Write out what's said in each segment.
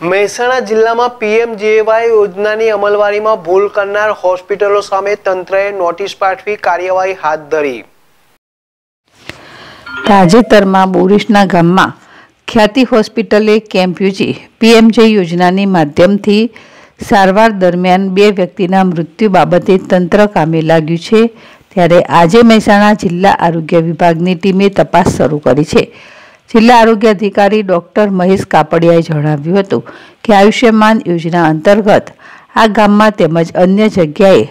મહેસાણા જિલ્લામાં પીએમજેવાય યોજનાની અમલવારીમાં ભૂલ કરનાર હોસ્પિટલો સામે તંત્રએ નોટિસ પાઠવી કાર્યવાહી હાથ ધરી તાજેતરમાં બોરીસના ગામમાં ખ્યાતિ હોસ્પિટલે કેમ્પ યોજી પીએમજે યોજનાની માધ્યમથી સારવાર દરમિયાન બે વ્યક્તિના મૃત્યુ બાબતે તંત્ર કામે લાગ્યું છે ત્યારે આજે મહેસાણા જિલ્લા આરોગ્ય વિભાગની ટીમે તપાસ શરૂ કરી છે જિલ્લા આરોગ્ય અધિકારી ડૉક્ટર મહેશ કાપડિયાએ જણાવ્યું હતું કે આયુષ્યમાન યોજના અંતર્ગત આ ગામમાં તેમજ અન્ય જગ્યાએ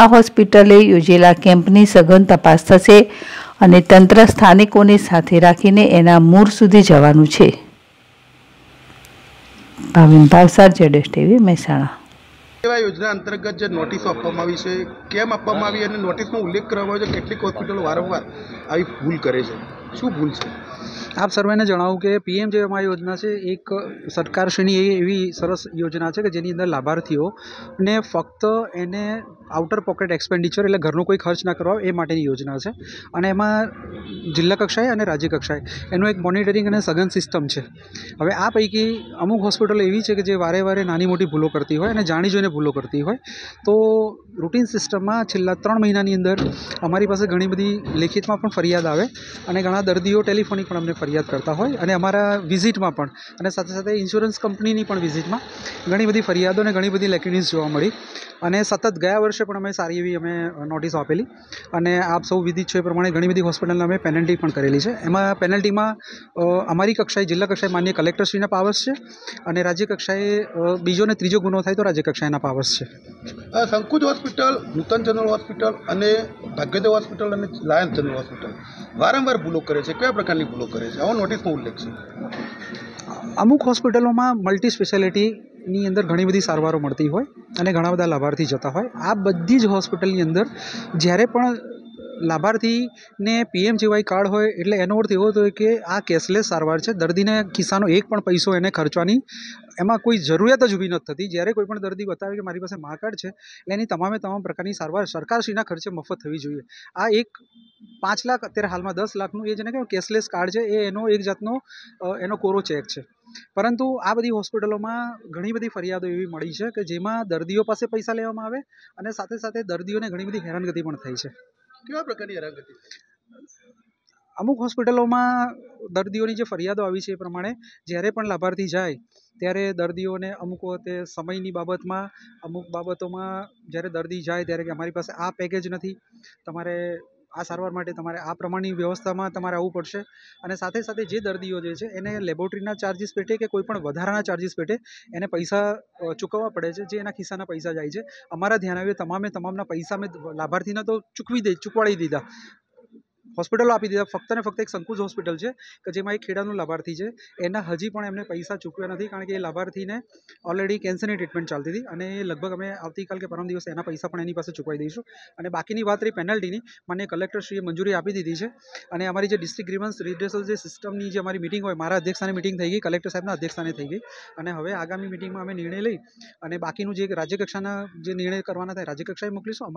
આ હોસ્પિટલે યોજેલા કેમ્પની સઘન તપાસ થશે અને તંત્ર સ્થાનિકોને સાથે રાખીને એના મૂળ સુધી જવાનું છે ભાવિન ભાવસાર જેડેશ ટીવી મહેસાણા સેવા યોજના અંતર્ગત જે નોટિસ આપવામાં આવી છે કેમ આપવામાં આવી અને નોટિસનો ઉલ્લેખ કરવામાં આવ્યો છે કેટલીક હોસ્પિટલો વારંવાર આવી ભૂલ કરે છે શું ભૂલ છે આપ સર્વેને જણાવું કે પીએમ જે અમારી યોજના છે એક સરકારશ્રીની એ એવી સરસ યોજના છે કે જેની અંદર લાભાર્થીઓ ને ફક્ત એને આઉટર પોકેટ એક્સપેન્ડિચર એટલે ઘરનો કોઈ ખર્ચ ના કરવા એ માટેની યોજના છે અને એમાં જિલ્લા કક્ષાએ અને રાજ્ય કક્ષાએ એનું એક મોનિટરિંગ અને સઘન સિસ્ટમ છે હવે આ પૈકી અમુક હોસ્પિટલ એવી છે કે જે વારે વારે નાની મોટી ભૂલો કરતી હોય અને જાણી જોઈને ભૂલો કરતી હોય તો રૂટીન સિસ્ટમમાં છેલ્લા ત્રણ મહિનાની અંદર અમારી પાસે ઘણી બધી લેખિતમાં પણ ફરિયાદ આવે અને ઘણા દર્દીઓ ટેલિફોનિક પણ અમને ફરિયાદ કરતા હોય અને અમારા વિઝિટમાં પણ અને સાથે સાથે ઇન્સ્યોરન્સ કંપનીની પણ વિઝિટમાં ઘણી બધી ફરિયાદો અને ઘણી બધી લેકિનીઝ જોવા મળી અને સતત ગયા વર્ષે પણ અમે સારી એવી અમે નોટિસ આપેલી અને આપ સૌ વિધિત છે એ પ્રમાણે ઘણી બધી હોસ્પિટલને અમે પેનલ્ટી પણ કરેલી છે એમાં પેનલ્ટીમાં અમારી કક્ષાએ જિલ્લા કક્ષાએ માન્ય કલેક્ટરશ્રીના પાવર્સ છે અને રાજ્ય કક્ષાએ બીજો ને ત્રીજો ગુનો થાય તો રાજ્ય કક્ષાએના પાવર્સ છે સંકુચ હોસ્પિટલ નૂતન જનરલ હોસ્પિટલ અને ભાગ્યોદય હોસ્પિટલ અને લાયન્સ જનરલ હોસ્પિટલ વારંવાર ભૂલો કરે છે કયા પ્રકારની ભૂલો કરે છે આવો નોટિસનો ઉલ્લેખ છે અમુક હોસ્પિટલોમાં મલ્ટી સ્પેશિયાલિટીની અંદર ઘણી બધી સારવારો મળતી હોય અને ઘણા બધા લાભાર્થી જતા હોય આ બધી જ હોસ્પિટલની અંદર જ્યારે પણ લાભાર્થીને પીએમજીવાય કાર્ડ હોય એટલે એનો અર્થ એવો હતો કે આ કેશલેસ સારવાર છે દર્દીને ખિસ્સાનો એક પણ પૈસો એને ખર્ચવાની એમાં કોઈ જરૂરિયાત જ ઊભી નથી થતી જ્યારે કોઈ પણ દર્દી બતાવે કે મારી પાસે મા કાર્ડ છે એટલે એની તમામે તમામ પ્રકારની સારવાર સરકારશ્રીના ખર્ચે મફત થવી જોઈએ આ એક પાંચ લાખ અત્યારે હાલમાં દસ લાખનું એ જેને કહેવાય કેશલેસ કાર્ડ છે એ એનો એક જાતનો એનો કોરો ચેક છે પરંતુ આ બધી હોસ્પિટલોમાં ઘણી બધી ફરિયાદો એવી મળી છે કે જેમાં દર્દીઓ પાસે પૈસા લેવામાં આવે અને સાથે સાથે દર્દીઓને ઘણી બધી હેરાનગતિ પણ થઈ છે કેવા પ્રકારની હેરાનગતિ અમુક હોસ્પિટલોમાં દર્દીઓની જે ફરિયાદો આવી છે એ પ્રમાણે જ્યારે પણ લાભાર્થી જાય ત્યારે દર્દીઓને અમુક વખતે સમયની બાબતમાં અમુક બાબતોમાં જ્યારે દર્દી જાય ત્યારે કે અમારી પાસે આ પેકેજ નથી તમારે આ સારવાર માટે તમારે આ પ્રમાણની વ્યવસ્થામાં તમારે આવવું પડશે અને સાથે સાથે જે દર્દીઓ જે છે એને લેબોરેટરીના ચાર્જીસ પેટે કે કોઈપણ વધારાના ચાર્જીસ પેટે એને પૈસા ચૂકવવા પડે છે જે એના ખિસ્સાના પૈસા જાય છે અમારા ધ્યાન આવ્યું તમામે તમામના પૈસા મેં લાભાર્થીના તો ચૂકવી દે ચૂકવાડી દીધા હોસ્પિટલો આપી દીધા ફક્ત ને ફક્ત એક સંકુજ હોસ્પિટલ છે કે જેમાં એક ખેડાનું લાભાર્થી છે એના હજી પણ એમને પૈસા ચૂકવ્યા નથી કારણ કે એ લાભાર્થીને ઓલરેડી કેન્સરની ટ્રીટમેન્ટ ચાલતી હતી અને લગભગ અમે આવતીકાલ કે પરમ દિવસે એના પૈસા પણ એની પાસે ચૂકવાઈ દઈશું અને બાકીની વાત રહી પેનલ્ટીની મને કલેક્ટરશ્રીએ મંજૂરી આપી દીધી છે અને અમારી જે ડિસ્ટ્રિક્ટ ગ્રીવન્સ રિડ્રેસલ જે સિસ્ટમની જે અમારી મિટિંગ હોય મારા અધ્યક્ષસ્થાને મિટિંગ થઈ ગઈ કલેક્ટર સાહેબના અધ્યક્ષસ્થાને થઈ ગઈ અને હવે આગામી મિટિંગમાં અમે નિર્ણય લઈ અને બાકીનું જે રાજ્યકક્ષાના જે નિર્ણય કરવાના થાય રાજ્યકક્ષાએ મોકલીશું